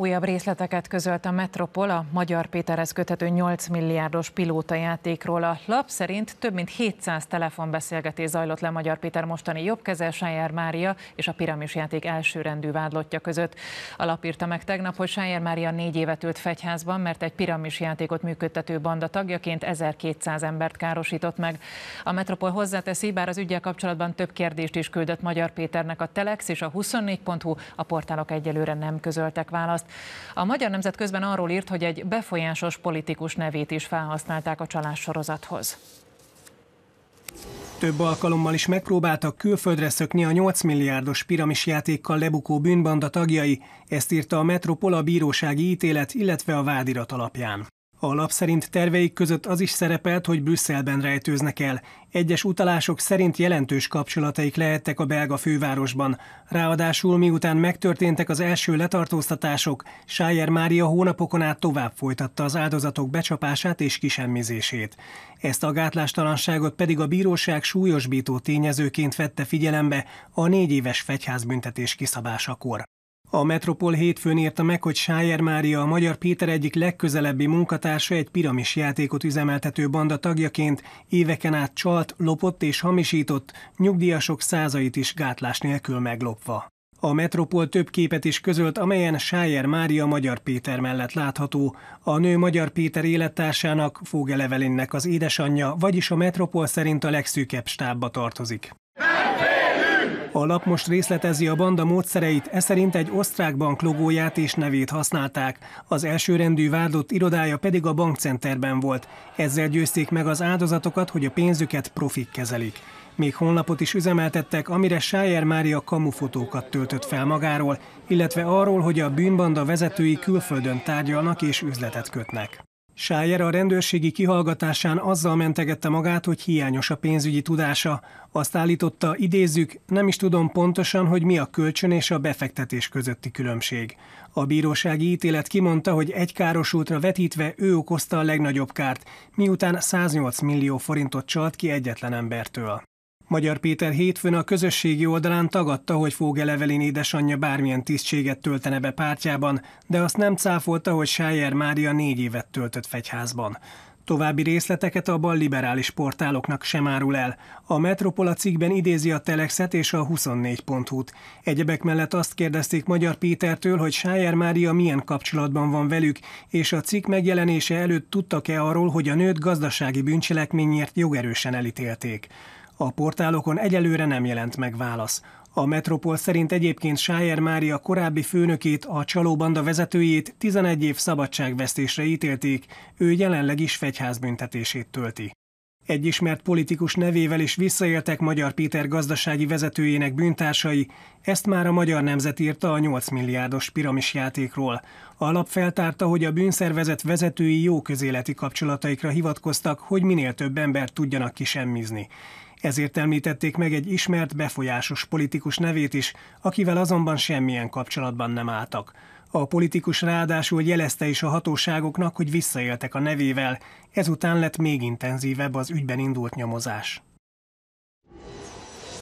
Újabb részleteket közölt a Metropol a Magyar Péterhez köthető 8 milliárdos pilótajátékról. A lap szerint több mint 700 telefonbeszélgetés zajlott le Magyar Péter mostani jobbkeze, Sájer Mária és a piramisjáték elsőrendű vádlottja között. A lap írta meg tegnap, hogy Sájer Mária négy évet ült fegyházban, mert egy piramisjátékot működtető banda tagjaként 1200 embert károsított meg. A Metropol hozzáteszi, bár az ügyel kapcsolatban több kérdést is küldött Magyar Péternek a Telex és a 24.hu, a portálok egyelőre nem közöltek választ. A Magyar Nemzet közben arról írt, hogy egy befolyásos politikus nevét is felhasználták a csalás sorozathoz. Több alkalommal is megpróbáltak külföldre szökni a 8 milliárdos piramisjátékkal lebukó bűnbanda tagjai, ezt írta a Metropola bírósági ítélet, illetve a vádirat alapján. A lap szerint terveik között az is szerepelt, hogy Brüsszelben rejtőznek el. Egyes utalások szerint jelentős kapcsolataik lehettek a belga fővárosban. Ráadásul miután megtörténtek az első letartóztatások, Sájer Mária hónapokon át tovább folytatta az áldozatok becsapását és kisemmizését. Ezt a gátlástalanságot pedig a bíróság súlyosbító tényezőként vette figyelembe a négy éves fegyházbüntetés kiszabásakor. A Metropol hétfőn írta meg, hogy Sájer Mária a Magyar Péter egyik legközelebbi munkatársa egy piramis játékot üzemeltető banda tagjaként éveken át csalt, lopott és hamisított, nyugdíjasok százait is gátlás nélkül meglopva. A Metropol több képet is közölt, amelyen Sájer Mária Magyar Péter mellett látható. A nő Magyar Péter élettársának, Fóge Levelinnek az édesanyja, vagyis a Metropol szerint a legszűkebb stábba tartozik. A lap most részletezi a banda módszereit, ez szerint egy osztrák bank logóját és nevét használták. Az elsőrendű vádott irodája pedig a bankcenterben volt. Ezzel győzték meg az áldozatokat, hogy a pénzüket profik kezelik. Még honlapot is üzemeltettek, amire Sájer Mária kamufotókat töltött fel magáról, illetve arról, hogy a bűnbanda vezetői külföldön tárgyalnak és üzletet kötnek. Sájer a rendőrségi kihallgatásán azzal mentegette magát, hogy hiányos a pénzügyi tudása. Azt állította, idézzük, nem is tudom pontosan, hogy mi a kölcsön és a befektetés közötti különbség. A bírósági ítélet kimondta, hogy egy károsultra vetítve ő okozta a legnagyobb kárt, miután 108 millió forintot csalt ki egyetlen embertől. Magyar Péter hétfőn a közösségi oldalán tagadta, hogy Fogel Levelin édesanyja bármilyen tisztséget töltene be pártjában, de azt nem cáfolta, hogy Sájer Mária négy évet töltött fegyházban. További részleteket a bal liberális portáloknak sem árul el. A Metropola cikkben idézi a Telexet és a 24 pontút. Egyebek mellett azt kérdezték Magyar Pétertől, hogy Sájer Mária milyen kapcsolatban van velük, és a cikk megjelenése előtt tudtak-e arról, hogy a nőt gazdasági bűncselekményért jogerősen elítélték. A portálokon egyelőre nem jelent meg válasz. A Metropol szerint egyébként Sájer Mária korábbi főnökét, a csalóbanda vezetőjét 11 év szabadságvesztésre ítélték, ő jelenleg is fegyházbüntetését tölti. Egy ismert politikus nevével is visszaéltek Magyar Péter gazdasági vezetőjének bűntársai, ezt már a Magyar Nemzet írta a 8 milliárdos játékról. A lap feltárta, hogy a bűnszervezet vezetői jó közéleti kapcsolataikra hivatkoztak, hogy minél több embert tudjanak kisemmizni. Ezért említették meg egy ismert, befolyásos politikus nevét is, akivel azonban semmilyen kapcsolatban nem álltak. A politikus ráadásul jelezte is a hatóságoknak, hogy visszaéltek a nevével, ezután lett még intenzívebb az ügyben indult nyomozás.